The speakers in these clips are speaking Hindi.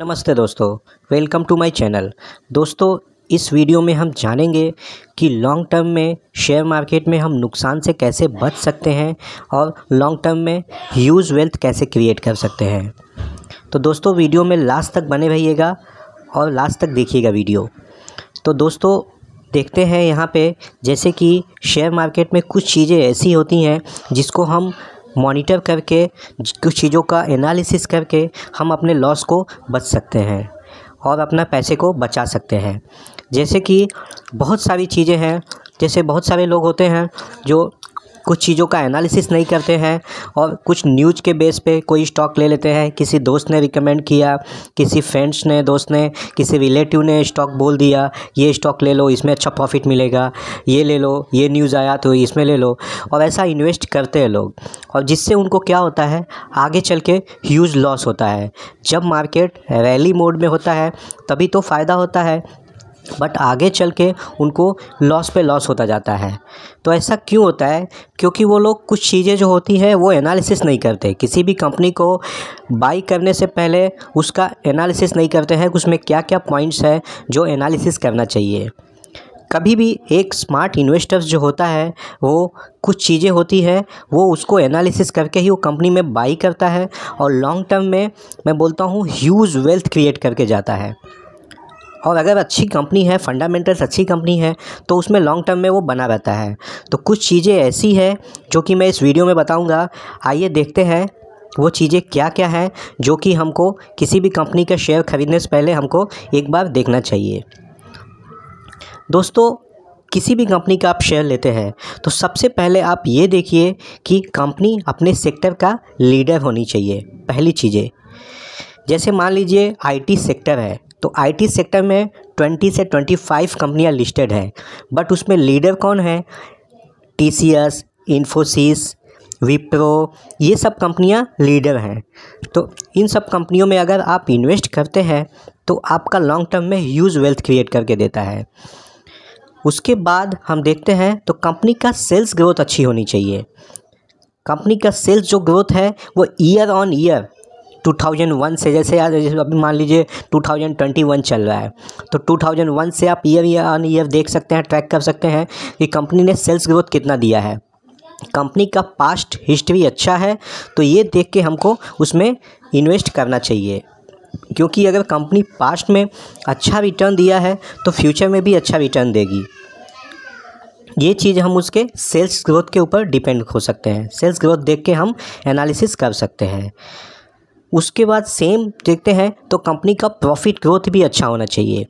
नमस्ते दोस्तों वेलकम टू माय चैनल दोस्तों इस वीडियो में हम जानेंगे कि लॉन्ग टर्म में शेयर मार्केट में हम नुकसान से कैसे बच सकते हैं और लॉन्ग टर्म में ह्यूज वेल्थ कैसे क्रिएट कर सकते हैं तो दोस्तों वीडियो में लास्ट तक बने रहिएगा और लास्ट तक देखिएगा वीडियो तो दोस्तों देखते हैं यहाँ पे जैसे कि शेयर मार्केट में कुछ चीज़ें ऐसी होती हैं जिसको हम मॉनिटर करके कुछ चीज़ों का एनालिसिस करके हम अपने लॉस को बच सकते हैं और अपना पैसे को बचा सकते हैं जैसे कि बहुत सारी चीज़ें हैं जैसे बहुत सारे लोग होते हैं जो कुछ चीज़ों का एनालिसिस नहीं करते हैं और कुछ न्यूज़ के बेस पे कोई स्टॉक ले लेते हैं किसी दोस्त ने रिकमेंड किया किसी फ्रेंड्स ने दोस्त ने किसी रिलेटिव ने स्टॉक बोल दिया ये स्टॉक ले लो इसमें अच्छा प्रॉफिट मिलेगा ये ले लो ये न्यूज़ आया तो इसमें ले लो और ऐसा इन्वेस्ट करते हैं लोग और जिससे उनको क्या होता है आगे चल के ह्यूज लॉस होता है जब मार्केट रैली मोड में होता है तभी तो फ़ायदा होता है बट आगे चल के उनको लॉस पे लॉस होता जाता है तो ऐसा क्यों होता है क्योंकि वो लोग कुछ चीज़ें जो होती है वो एनालिसिस नहीं करते किसी भी कंपनी को बाई करने से पहले उसका एनालिसिस नहीं करते हैं उसमें क्या क्या पॉइंट्स है जो एनालिसिस करना चाहिए कभी भी एक स्मार्ट इन्वेस्टर्स जो होता है वो कुछ चीज़ें होती है वो उसको एनालिसिस करके ही वो कंपनी में बाई करता है और लॉन्ग टर्म में मैं बोलता हूँ ह्यूज वेल्थ क्रिएट करके जाता है और अगर अच्छी कंपनी है फंडामेंटल्स अच्छी कंपनी है तो उसमें लॉन्ग टर्म में वो बना रहता है तो कुछ चीज़ें ऐसी है जो कि मैं इस वीडियो में बताऊँगा आइए देखते हैं वो चीज़ें क्या क्या हैं जो कि हमको किसी भी कंपनी का शेयर खरीदने से पहले हमको एक बार देखना चाहिए दोस्तों किसी भी कंपनी का आप शेयर लेते हैं तो सबसे पहले आप ये देखिए कि कंपनी अपने सेक्टर का लीडर होनी चाहिए पहली चीज़ें जैसे मान लीजिए आईटी सेक्टर है तो आईटी सेक्टर में 20 से 25 कंपनियां लिस्टेड हैं बट उसमें लीडर कौन है टीसीएस इन्फोसिस विप्रो ये सब कंपनियां लीडर हैं तो इन सब कंपनियों में अगर आप इन्वेस्ट करते हैं तो आपका लॉन्ग टर्म में ह्यूज वेल्थ क्रिएट करके देता है उसके बाद हम देखते हैं तो कंपनी का सेल्स ग्रोथ अच्छी होनी चाहिए कंपनी का सेल्स जो ग्रोथ है वो ईयर ऑन ईयर 2001 से जैसे अभी मान लीजिए 2021 चल रहा है तो 2001 से आप ईयर ऑन ईयर देख सकते हैं ट्रैक कर सकते हैं कि कंपनी ने सेल्स ग्रोथ कितना दिया है कंपनी का पास्ट हिस्ट्री अच्छा है तो ये देख के हमको उसमें इन्वेस्ट करना चाहिए क्योंकि अगर कंपनी पास्ट में अच्छा रिटर्न दिया है तो फ्यूचर में भी अच्छा रिटर्न देगी ये चीज़ हम उसके सेल्स ग्रोथ के ऊपर डिपेंड हो सकते हैं सेल्स ग्रोथ देख के हम एनालिसिस कर सकते हैं उसके बाद सेम देखते हैं तो कंपनी का प्रॉफिट ग्रोथ भी अच्छा होना चाहिए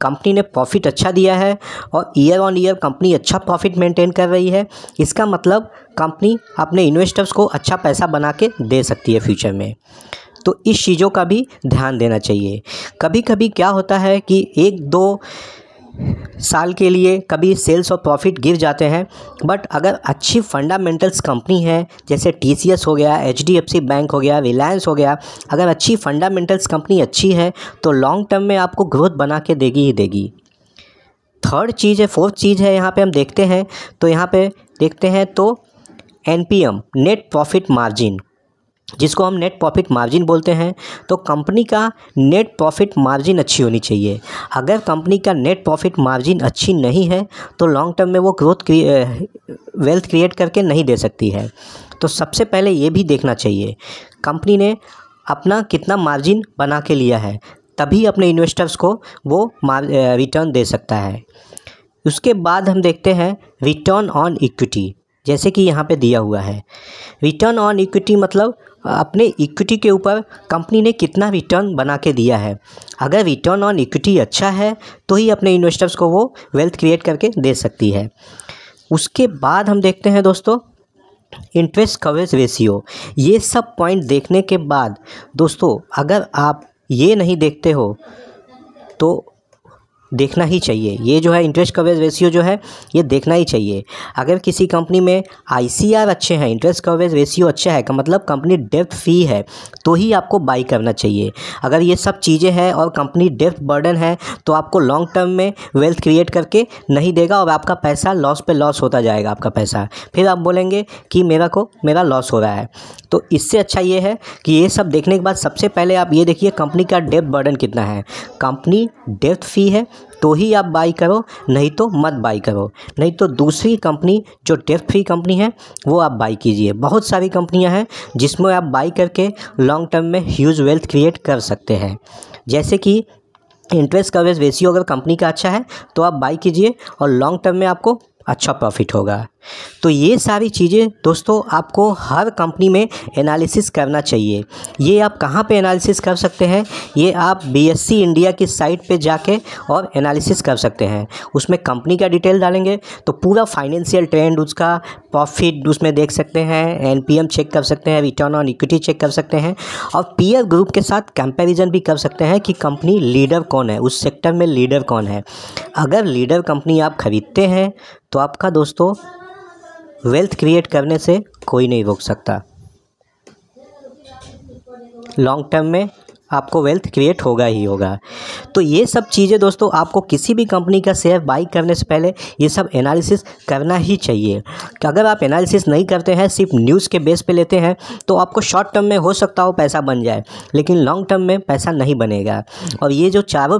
कंपनी ने प्रॉफिट अच्छा दिया है और ईयर ऑन ईयर कंपनी अच्छा प्रॉफिट मेंटेन कर रही है इसका मतलब कंपनी अपने इन्वेस्टर्स को अच्छा पैसा बना के दे सकती है फ्यूचर में तो इस चीज़ों का भी ध्यान देना चाहिए कभी कभी क्या होता है कि एक दो साल के लिए कभी सेल्स और प्रॉफिट गिर जाते हैं बट अगर अच्छी फंडामेंटल्स कंपनी है जैसे टी हो गया एच बैंक हो गया रिलायंस हो गया अगर अच्छी फंडामेंटल्स कंपनी अच्छी है तो लॉन्ग टर्म में आपको ग्रोथ बना के देगी ही देगी थर्ड चीज़ है फोर्थ चीज़ है यहाँ पे हम देखते हैं तो यहाँ पे देखते हैं तो एन नेट प्रॉफिट मार्जिन जिसको हम नेट प्रॉफिट मार्जिन बोलते हैं तो कंपनी का नेट प्रॉफिट मार्जिन अच्छी होनी चाहिए अगर कंपनी का नेट प्रॉफिट मार्जिन अच्छी नहीं है तो लॉन्ग टर्म में वो ग्रोथ क्रिए, वेल्थ क्रिएट करके नहीं दे सकती है तो सबसे पहले ये भी देखना चाहिए कंपनी ने अपना कितना मार्जिन बना के लिया है तभी अपने इन्वेस्टर्स को वो रिटर्न दे सकता है उसके बाद हम देखते हैं रिटर्न ऑन इक्विटी जैसे कि यहाँ पे दिया हुआ है रिटर्न ऑन इक्विटी मतलब अपने इक्विटी के ऊपर कंपनी ने कितना रिटर्न बना के दिया है अगर रिटर्न ऑन इक्विटी अच्छा है तो ही अपने इन्वेस्टर्स को वो वेल्थ क्रिएट करके दे सकती है उसके बाद हम देखते हैं दोस्तों इंटरेस्ट कवरेज रेशियो ये सब पॉइंट देखने के बाद दोस्तों अगर आप ये नहीं देखते हो तो देखना ही चाहिए ये जो है इंटरेस्ट कवरेज रेशियो जो है ये देखना ही चाहिए अगर किसी कंपनी में आई अच्छे हैं इंटरेस्ट कवरेज रेशियो अच्छा है का मतलब कंपनी डेप्थ फ्री है तो ही आपको बाई करना चाहिए अगर ये सब चीज़ें हैं और कंपनी डेप्थ बर्डन है तो आपको लॉन्ग टर्म में वेल्थ क्रिएट करके नहीं देगा और आपका पैसा लॉस पर लॉस होता जाएगा आपका पैसा फिर आप बोलेंगे कि मेरा को मेरा लॉस हो रहा है तो इससे अच्छा ये है कि ये सब देखने के बाद सबसे पहले आप ये देखिए कंपनी का डेप्थ बर्डन कितना है कंपनी डेप्थ फ्री है तो ही आप बाई करो नहीं तो मत बाई करो नहीं तो दूसरी कंपनी जो डेफ फ्री कंपनी है वो आप बाई कीजिए बहुत सारी कंपनियां हैं जिसमें आप बाई करके लॉन्ग टर्म में ह्यूज वेल्थ क्रिएट कर सकते हैं जैसे कि इंटरेस्ट कवरेज रेशियो अगर कंपनी का अच्छा है तो आप बाई कीजिए और लॉन्ग टर्म में आपको अच्छा प्रॉफिट होगा तो ये सारी चीज़ें दोस्तों आपको हर कंपनी में एनालिसिस करना चाहिए ये आप कहाँ पे एनालिसिस कर सकते हैं ये आप बीएससी इंडिया की साइट पे जाके और एनालिसिस कर सकते हैं उसमें कंपनी का डिटेल डालेंगे तो पूरा फाइनेंशियल ट्रेंड उसका प्रॉफिट उसमें देख सकते हैं एनपीएम चेक कर सकते हैं रिटर्न ऑन इक्विटी चेक कर सकते हैं और पीयर ग्रुप के साथ कंपेरिजन भी कर सकते हैं कि कंपनी लीडर कौन है उस सेक्टर में लीडर कौन है अगर लीडर कंपनी आप ख़रीदते हैं तो आपका दोस्तों वेल्थ क्रिएट करने से कोई नहीं रोक सकता लॉन्ग टर्म में आपको वेल्थ क्रिएट होगा ही होगा तो ये सब चीज़ें दोस्तों आपको किसी भी कंपनी का शेयर बाई करने से पहले ये सब एनालिसिस करना ही चाहिए कि अगर आप एनालिसिस नहीं करते हैं सिर्फ न्यूज़ के बेस पे लेते हैं तो आपको शॉर्ट टर्म में हो सकता हो पैसा बन जाए लेकिन लॉन्ग टर्म में पैसा नहीं बनेगा और ये जो चारों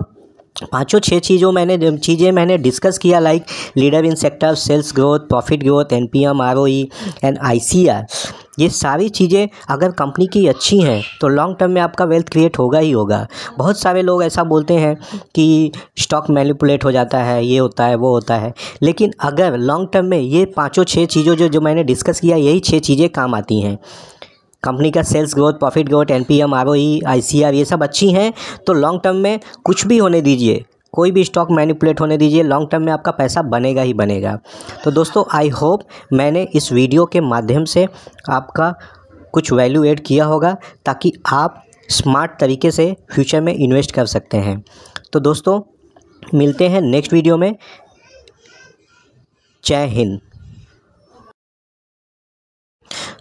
पांचों छह चीज़ों मैंने चीज़ें मैंने डिस्कस किया like leader in sector sales growth profit growth N P M R O E and I C R ये सारी चीज़ें अगर कंपनी की अच्छी हैं तो लॉन्ग टर्म में आपका वेल्थ क्रिएट होगा ही होगा बहुत सारे लोग ऐसा बोलते हैं कि स्टॉक मैनिपुलेट हो जाता है ये होता है वो होता है लेकिन अगर लॉन्ग टर्म में ये पाँचों छः चीज़ों जो जो मैंने डिस्कस किया यही छः चीज़ें काम आती हैं कंपनी का sales growth profit growth N P M R O E I C R ये सब अच्छी हैं तो लॉन्ग टर्म में कुछ भी होने दीजिए कोई भी स्टॉक मैनिपुलेट होने दीजिए लॉन्ग टर्म में आपका पैसा बनेगा ही बनेगा तो दोस्तों आई होप मैंने इस वीडियो के माध्यम से आपका कुछ वैल्यू एड किया होगा ताकि आप स्मार्ट तरीके से फ्यूचर में इन्वेस्ट कर सकते हैं तो दोस्तों मिलते हैं नेक्स्ट वीडियो में जय हिंद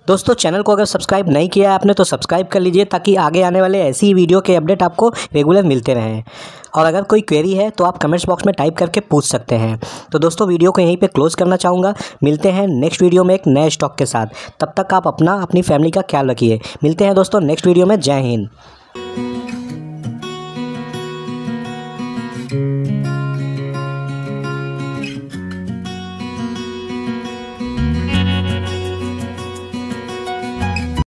दोस्तों चैनल को अगर सब्सक्राइब नहीं किया है आपने तो सब्सक्राइब कर लीजिए ताकि आगे आने वाले ऐसी ही वीडियो के अपडेट आपको रेगुलर मिलते रहें और अगर कोई क्वेरी है तो आप कमेंट्स बॉक्स में टाइप करके पूछ सकते हैं तो दोस्तों वीडियो को यहीं पे क्लोज़ करना चाहूँगा मिलते हैं नेक्स्ट वीडियो में एक नए स्टॉक के साथ तब तक आप अपना अपनी फैमिली का ख्याल रखिए मिलते हैं दोस्तों नेक्स्ट वीडियो में जय हिंद